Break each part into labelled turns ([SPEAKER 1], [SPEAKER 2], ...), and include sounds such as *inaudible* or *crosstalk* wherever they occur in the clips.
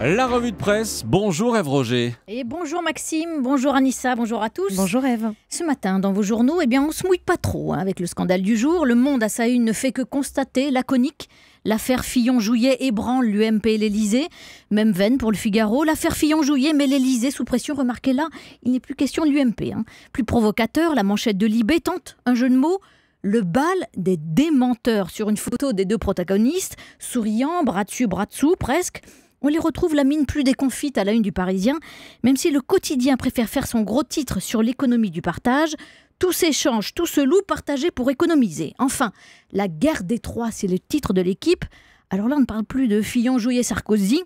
[SPEAKER 1] La revue de presse, bonjour Eve Roger.
[SPEAKER 2] Et bonjour Maxime, bonjour Anissa, bonjour à tous. Bonjour Eve. Ce matin, dans vos journaux, eh bien, on se mouille pas trop hein, avec le scandale du jour. Le Monde à sa une ne fait que constater, laconique, l'affaire Fillon-Jouillet ébranle l'UMP et l'Elysée. Même veine pour le Figaro, l'affaire Fillon-Jouillet met l'Elysée sous pression. Remarquez là, il n'est plus question de l'UMP. Hein. Plus provocateur, la manchette de Libé tente un jeu de mots le bal des démenteurs sur une photo des deux protagonistes, souriant, bras dessus, bras dessous presque. On les retrouve la mine plus déconfite à la une du Parisien, même si le quotidien préfère faire son gros titre sur l'économie du partage. Tout s'échange, tout se loue, partagé pour économiser. Enfin, la guerre des trois, c'est le titre de l'équipe. Alors là, on ne parle plus de Fillon, Jouyet, Sarkozy,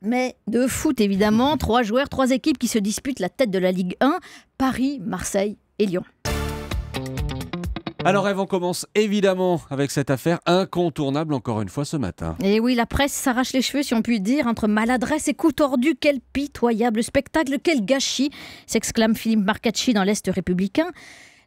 [SPEAKER 2] mais de foot évidemment. *laughs* Trois joueurs, trois équipes qui se disputent la tête de la Ligue 1, Paris, Marseille et Lyon.
[SPEAKER 1] Alors, Eve, on commence évidemment avec cette affaire incontournable encore une fois ce matin.
[SPEAKER 2] Et oui, la presse s'arrache les cheveux, si on peut dire, entre maladresse et coup tordu. Quel pitoyable spectacle, quel gâchis s'exclame Philippe Marcacci dans l'Est républicain.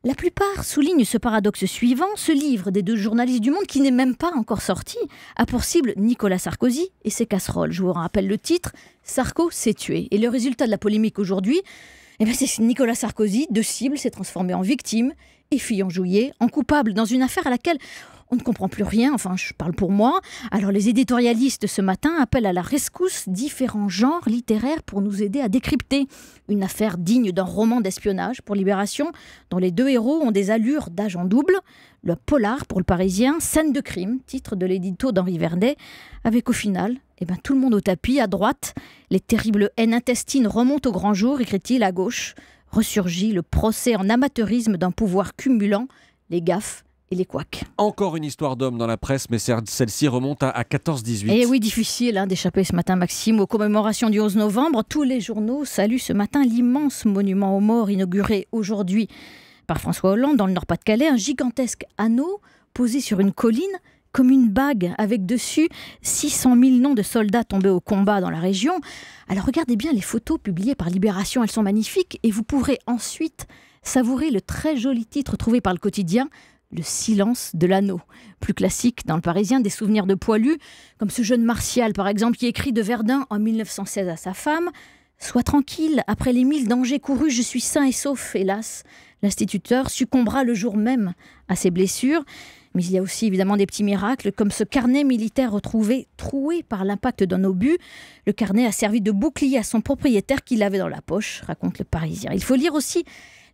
[SPEAKER 2] La plupart soulignent ce paradoxe suivant. Ce livre des deux journalistes du monde, qui n'est même pas encore sorti, a pour cible Nicolas Sarkozy et ses casseroles. Je vous rappelle le titre Sarko s'est tué. Et le résultat de la polémique aujourd'hui, eh ben, c'est Nicolas Sarkozy, de cible, s'est transformé en victime et en Jouillet en coupable dans une affaire à laquelle on ne comprend plus rien, enfin je parle pour moi. Alors les éditorialistes ce matin appellent à la rescousse différents genres littéraires pour nous aider à décrypter une affaire digne d'un roman d'espionnage pour Libération, dont les deux héros ont des allures d'agents double. Le polar pour le Parisien, Scène de crime, titre de l'édito d'Henri Verdet, avec au final eh ben, tout le monde au tapis, à droite, les terribles haines intestines remontent au grand jour, écrit-il à gauche. Ressurgit le procès en amateurisme d'un pouvoir cumulant les gaffes et les couacs.
[SPEAKER 1] Encore une histoire d'homme dans la presse, mais celle-ci remonte à, 14-18. Et eh oui,
[SPEAKER 2] difficile hein, d'échapper ce matin, Maxime, aux commémorations du 11 novembre. Tous les journaux saluent ce matin l'immense monument aux morts inauguré aujourd'hui par François Hollande dans le Nord-Pas-de-Calais, un gigantesque anneau posé sur une colline comme une bague avec dessus 600 000 noms de soldats tombés au combat dans la région. Alors regardez bien les photos publiées par Libération, elles sont magnifiques et vous pourrez ensuite savourer le très joli titre trouvé par le quotidien le silence de l'anneau. Plus classique dans le Parisien, des souvenirs de poilus, comme ce jeune Martial par exemple qui écrit de Verdun en 1916 à sa femme Sois tranquille, après les mille dangers courus, je suis sain et sauf, hélas. L'instituteur succombera le jour même à ses blessures. Mais il y a aussi évidemment des petits miracles, comme ce carnet militaire retrouvé troué par l'impact d'un obus. Le carnet a servi de bouclier à son propriétaire qui l'avait dans la poche, raconte le Parisien. Il faut lire aussi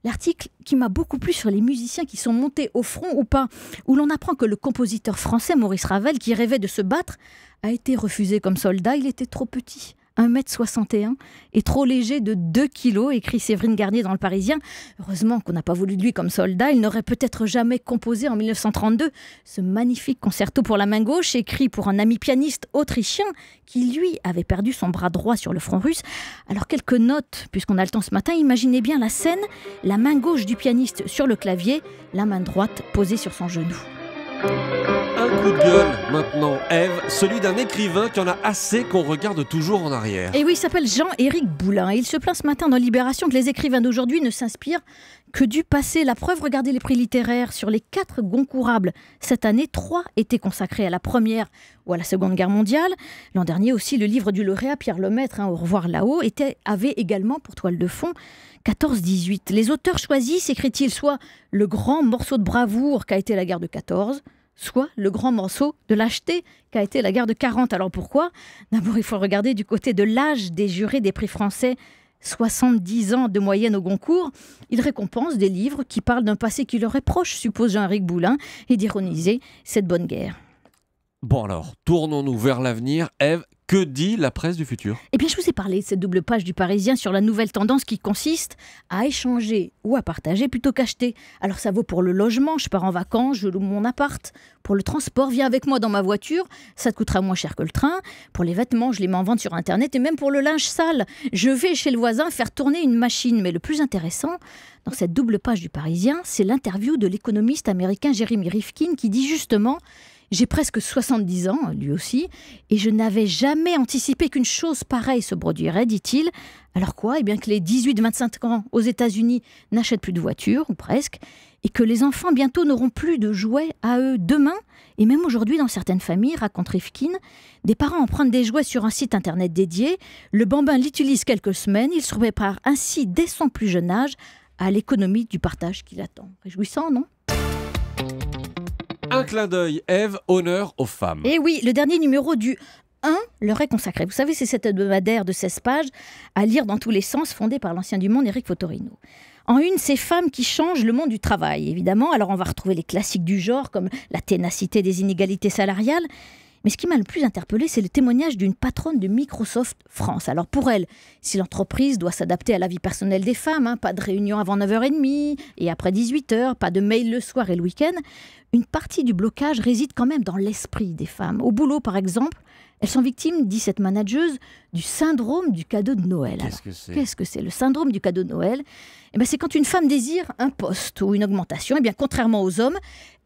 [SPEAKER 2] l'article qui m'a beaucoup plu sur les musiciens qui sont montés au front ou pas, où l'on apprend que le compositeur français Maurice Ravel, qui rêvait de se battre, a été refusé comme soldat, il était trop petit. 1m61 et trop léger de 2 kg, écrit Séverine Garnier dans Le Parisien. Heureusement qu'on n'a pas voulu de lui comme soldat, il n'aurait peut-être jamais composé en 1932 ce magnifique concerto pour la main gauche, écrit pour un ami pianiste autrichien qui, lui, avait perdu son bras droit sur le front russe. Alors quelques notes, puisqu'on a le temps ce matin, imaginez bien la scène, la main gauche du pianiste sur le clavier, la main droite posée sur son genou.
[SPEAKER 1] Un coup de gueule maintenant, Eve, celui d'un écrivain qui en a assez qu'on regarde toujours en arrière. Et
[SPEAKER 2] eh oui, il s'appelle Jean-Éric Boulin. Il se plaint ce matin dans Libération que les écrivains d'aujourd'hui ne s'inspirent que du passé. La preuve, regardez les prix littéraires. Sur les quatre Goncourables, cette année, trois étaient consacrés à la première ou à la Seconde Guerre mondiale. L'an dernier aussi, le livre du lauréat Pierre Lemaître, hein, Au revoir là-haut, avait également pour toile de fond 14-18. Les auteurs choisissent, écrit-il, soit le grand morceau de bravoure qu'a été la guerre de 14, soit le grand morceau de lâcheté qu'a été la guerre de 40. Alors pourquoi D'abord, il faut regarder du côté de l'âge des jurés des prix français. 70 ans de moyenne au Goncourt, il récompense des livres qui parlent d'un passé qui leur est proche, suppose Jean-Éric Boulin, et d'ironiser cette bonne guerre.
[SPEAKER 1] Bon alors, tournons-nous vers l'avenir. Eve, que dit la presse du futur
[SPEAKER 2] Eh bien, je vous ai parlé de cette double page du Parisien sur la nouvelle tendance qui consiste à échanger ou à partager plutôt qu'acheter. Alors ça vaut pour le logement, je pars en vacances, je loue mon appart. Pour le transport, viens avec moi dans ma voiture, ça te coûtera moins cher que le train. Pour les vêtements, je les mets en vente sur Internet et même pour le linge sale. Je vais chez le voisin faire tourner une machine. Mais le plus intéressant, dans cette double page du Parisien, c'est l'interview de l'économiste américain Jeremy Rifkin qui dit justement j'ai presque 70 ans, lui aussi, et je n'avais jamais anticipé qu'une chose pareille se produirait, dit-il. Alors quoi Eh bien que les 18-25 ans aux États-Unis n'achètent plus de voitures, ou presque, et que les enfants bientôt n'auront plus de jouets à eux demain, et même aujourd'hui dans certaines familles, raconte Rifkin, des parents empruntent des jouets sur un site internet dédié, le bambin l'utilise quelques semaines, il se prépare ainsi dès son plus jeune âge à l'économie du partage qu'il attend. Réjouissant, non
[SPEAKER 1] un clin d'œil, Eve, honneur aux femmes. Et
[SPEAKER 2] oui, le dernier numéro du 1 leur est consacré. Vous savez, c'est cet hebdomadaire de 16 pages à lire dans tous les sens, fondé par l'ancien du monde Eric Fotorino. En une, ces femmes qui changent le monde du travail, évidemment. Alors on va retrouver les classiques du genre, comme la ténacité des inégalités salariales, mais ce qui m'a le plus interpellé, c'est le témoignage d'une patronne de Microsoft France. Alors pour elle, si l'entreprise doit s'adapter à la vie personnelle des femmes, hein, pas de réunion avant 9h30 et après 18h, pas de mail le soir et le week-end, une partie du blocage réside quand même dans l'esprit des femmes. Au boulot, par exemple, elles sont victimes, dit cette manageuse, du syndrome du cadeau de Noël. Qu'est-ce que c'est Qu'est-ce que c'est le syndrome du cadeau de Noël eh ben, C'est quand une femme désire un poste ou une augmentation. Eh bien, contrairement aux hommes,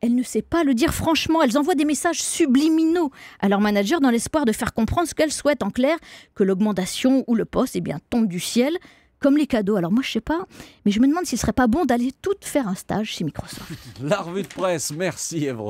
[SPEAKER 2] elle ne sait pas le dire franchement. Elles envoient des messages subliminaux à leur manager dans l'espoir de faire comprendre ce qu'elle souhaite, en clair, que l'augmentation ou le poste eh bien, tombe du ciel, comme les cadeaux. Alors moi, je sais pas, mais je me demande s'il serait pas bon d'aller toutes faire un stage chez Microsoft.
[SPEAKER 1] *laughs* La revue de presse, merci Eve